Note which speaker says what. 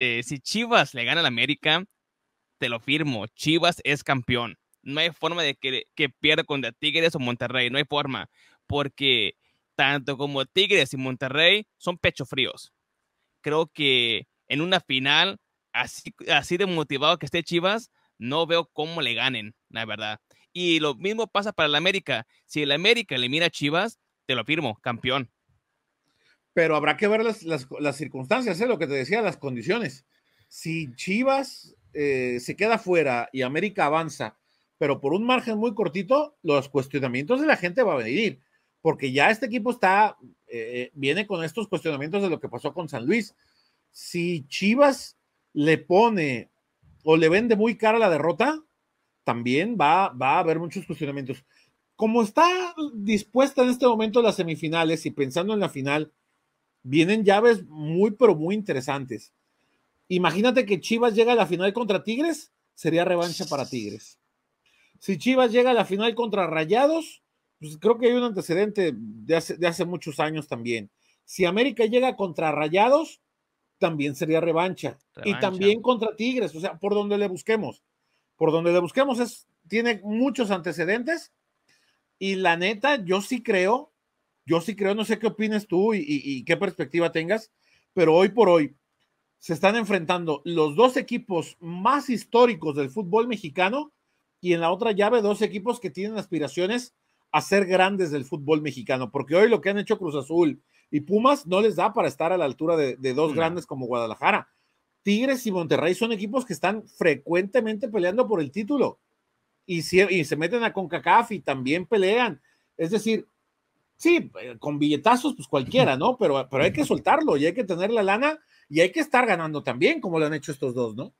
Speaker 1: Eh, si Chivas le gana al América, te lo firmo, Chivas es campeón. No hay forma de que, pierda contra Tigres o Monterrey, no hay forma, porque tanto como Tigres y Monterrey son pecho fríos. Creo que en una final, así, así de motivado que esté Chivas, no veo cómo le ganen, la verdad. Y lo mismo pasa para el América. Si el América le mira a Chivas, te lo firmo, campeón
Speaker 2: pero habrá que ver las, circunstancias, ¿eh? lo que te decía, las condiciones. Si Chivas eh, se queda fuera y América avanza, pero por un margen muy cortito, los cuestionamientos de la gente va a venir, porque ya este equipo está, eh, viene con estos cuestionamientos de lo que pasó con San Luis. Si Chivas le pone o le vende muy cara la derrota, también va, va a haber muchos cuestionamientos. Como está dispuesta en este momento las semifinales y pensando en la final, vienen llaves muy, pero muy interesantes. Imagínate que Chivas llega a la final contra Tigres, sería revancha para Tigres. Si Chivas llega a la final contra Rayados, pues creo que hay un antecedente de hace, muchos años también. Si América llega contra Rayados, también sería revancha. Y también contra Tigres, o sea, por donde le busquemos. Por donde le busquemos es, tiene muchos antecedentes. Y la neta, yo sí creo yo sí creo, no sé qué opinas tú y, qué perspectiva tengas, pero hoy por hoy se están enfrentando los dos equipos más históricos del fútbol mexicano y en la otra llave dos equipos que tienen aspiraciones a ser grandes del fútbol mexicano, porque hoy lo que han hecho Cruz Azul y Pumas no les da para estar a la altura de, dos mm. grandes como Guadalajara. Tigres y Monterrey son equipos que están frecuentemente peleando por el título y, y se meten a CONCACAF y también pelean. Es decir, Sí, eh, con billetazos, pues cualquiera, ¿no? Pero, pero hay que soltarlo y hay que tener la lana y hay que estar ganando también, como lo han hecho estos dos, ¿no?